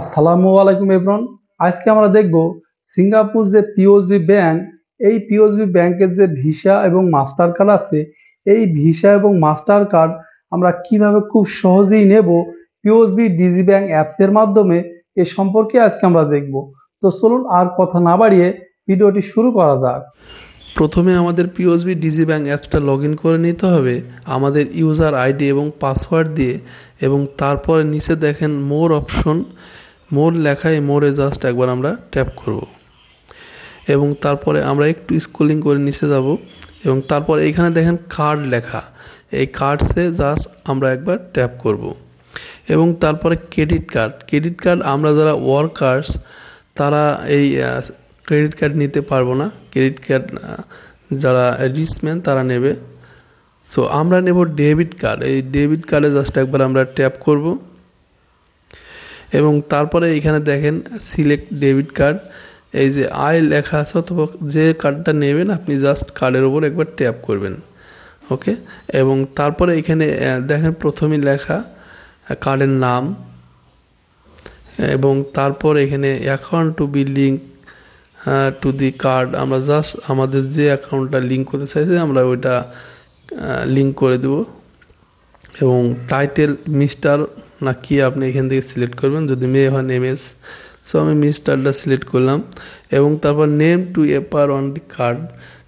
আসসালামু আলাইকুম এব্রন আজকে আমরা দেখব সিঙ্গাপুর যে পিওসবি ব্যাংক এই পিওসবি ব্যাংকের যে ভিসা এবং মাস্টার কার্ড আছে এই ভিসা এবং মাস্টার কার্ড আমরা কিভাবে খুব সহজেই নেব পিওসবি ডিজি ব্যাংক অ্যাপসের মাধ্যমে এ সম্পর্কে আজকে আমরা দেখব তো চলুন আর কথা না বাড়িয়ে ভিডিওটি শুরু করা যাক প্রথমে আমাদের পিওসবি ডিজি ব্যাঙ্ক অ্যাপসটা লগ ইন করে নিতে হবে আমাদের ইউজার আইডি এবং পাসওয়ার্ড দিয়ে এবং তারপরে নিচে দেখেন মোর অপশন মোর লেখায় মোরে জাস্ট একবার আমরা ট্যাপ করব এবং তারপরে আমরা একটু স্কুলিং করে নিচে যাব এবং তারপর এখানে দেখেন কার্ড লেখা এই কার্ডসে জাস্ট আমরা একবার ট্যাপ করব এবং তারপরে ক্রেডিট কার্ড ক্রেডিট কার্ড আমরা যারা ওয়ার্কার্স তারা এই ক্রেডিট কার্ড নিতে পারবো না ক্রেডিট কার্ড যারা রিসম্যান তারা নেবে সো আমরা নেব ডেবিট কার্ড এই ডেবিট কার্ডে জাস্ট একবার আমরা ট্যাপ করব এবং তারপরে এখানে দেখেন সিলেক্ট ডেবিট কার্ড এই যে আয় লেখা আছে অথবা যে কার্ডটা নেবেন আপনি জাস্ট কার্ডের ওপর একবার ট্যাপ করবেন ওকে এবং তারপরে এখানে দেখেন প্রথমে লেখা কার্ডের নাম এবং তারপর এখানে account to be link to the card আমরা জাস্ট আমাদের যে অ্যাকাউন্টটা লিঙ্ক করতে চাইছি আমরা ওইটা লিঙ্ক করে দেব এবং টাইটেল মিস্টার না কি আপনি এখান থেকে সিলেক্ট করবেন যদি মেয়ে হন এম এস সো আমি মিস্টারটা সিলেক্ট করলাম এবং তারপর name to appear on the card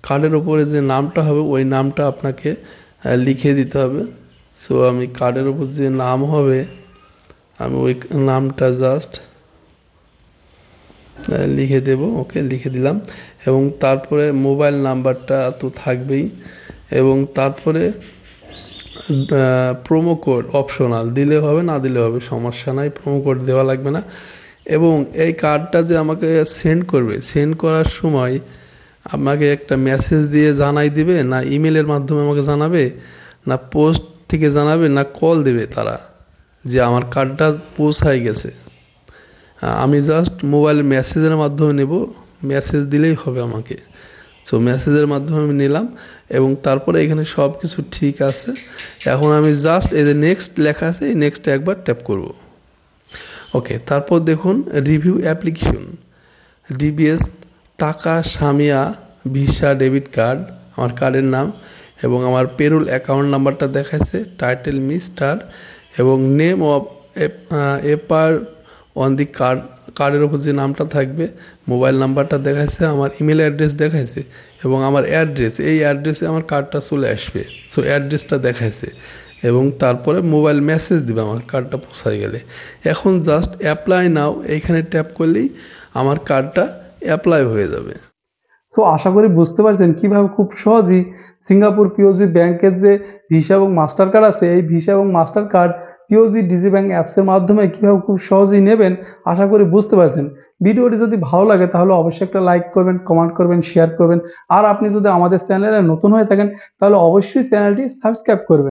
কার্ডের ওপরে যে নামটা হবে ওই নামটা আপনাকে লিখে দিতে হবে সো আমি কার্ডের ওপর যে নাম হবে আমি ওই নামটা জাস্ট লিখে দেব ওকে লিখে দিলাম এবং তারপরে মোবাইল নাম্বারটা তো থাকবেই এবং তারপরে প্রোমো কোড অপশনাল দিলে হবে না দিলে হবে সমস্যা নাই প্রোমো কোড দেওয়া লাগবে না এবং এই কার্ডটা যে আমাকে সেন্ড করবে সেন্ড করার সময় আমাকে একটা মেসেজ দিয়ে জানাই দিবে না ইমেলের মাধ্যমে আমাকে জানাবে না পোস্ট থেকে জানাবে না কল দেবে তারা যে আমার কার্ডটা পৌঁছায় গেছে আমি জাস্ট মোবাইল মেসেজের মাধ্যমে নেব মেসেজ দিলেই হবে আমাকে সো মেসেজের মাধ্যমে আমি নিলাম এবং তারপরে এখানে সব কিছু ঠিক আছে এখন আমি জাস্ট এই যে নেক্সট লেখা আছে এই নেক্সট একবার ট্যাপ করব ওকে তারপর দেখুন রিভিউ অ্যাপ্লিকেশন ডিবিএস টাকা সামিয়া ভিসা ডেবিট কার্ড আমার কার্ডের নাম এবং আমার পেরুল অ্যাকাউন্ট নাম্বারটা দেখাচ্ছে টাইটেল মিস্টার এবং name of appear on the card কার্ডের ওপর যে নামটা থাকবে মোবাইল নাম্বারটা দেখাইছে আমার ইমেল অ্যাড্রেস দেখাইছে এবং আমার অ্যাড্রেস এই অ্যাড্রেসে আমার কার্ডটা চলে আসবে সো অ্যাড্রেসটা দেখাইছে এবং তারপরে মোবাইল মেসেজ দিবে আমার কার্ডটা পৌঁছায় গেলে এখন জাস্ট অ্যাপ্লাই নাও এইখানে ট্যাপ করলেই আমার কার্ডটা অ্যাপ্লাই হয়ে যাবে সো আশা করি বুঝতে পারছেন কীভাবে খুব সহজেই সিঙ্গাপুর পিওজি ব্যাংকের যে ভিসা এবং মাস্টার কার্ড আছে এই ভিসা এবং Mastercard POSB digibank অ্যাপসের মাধ্যমে কীভাবে খুব সহজেই নেবেন আশা করি বুঝতে পারছেন ভিডিওটি যদি ভালো লাগে তাহলে অবশ্যই একটা লাইক করবেন কমেন্ট করবেন শেয়ার করবেন আর আপনি যদি আমাদের চ্যানেলে নতুন হয়ে থাকেন তাহলে অবশ্যই চ্যানেলটি সাবস্ক্রাইব করবেন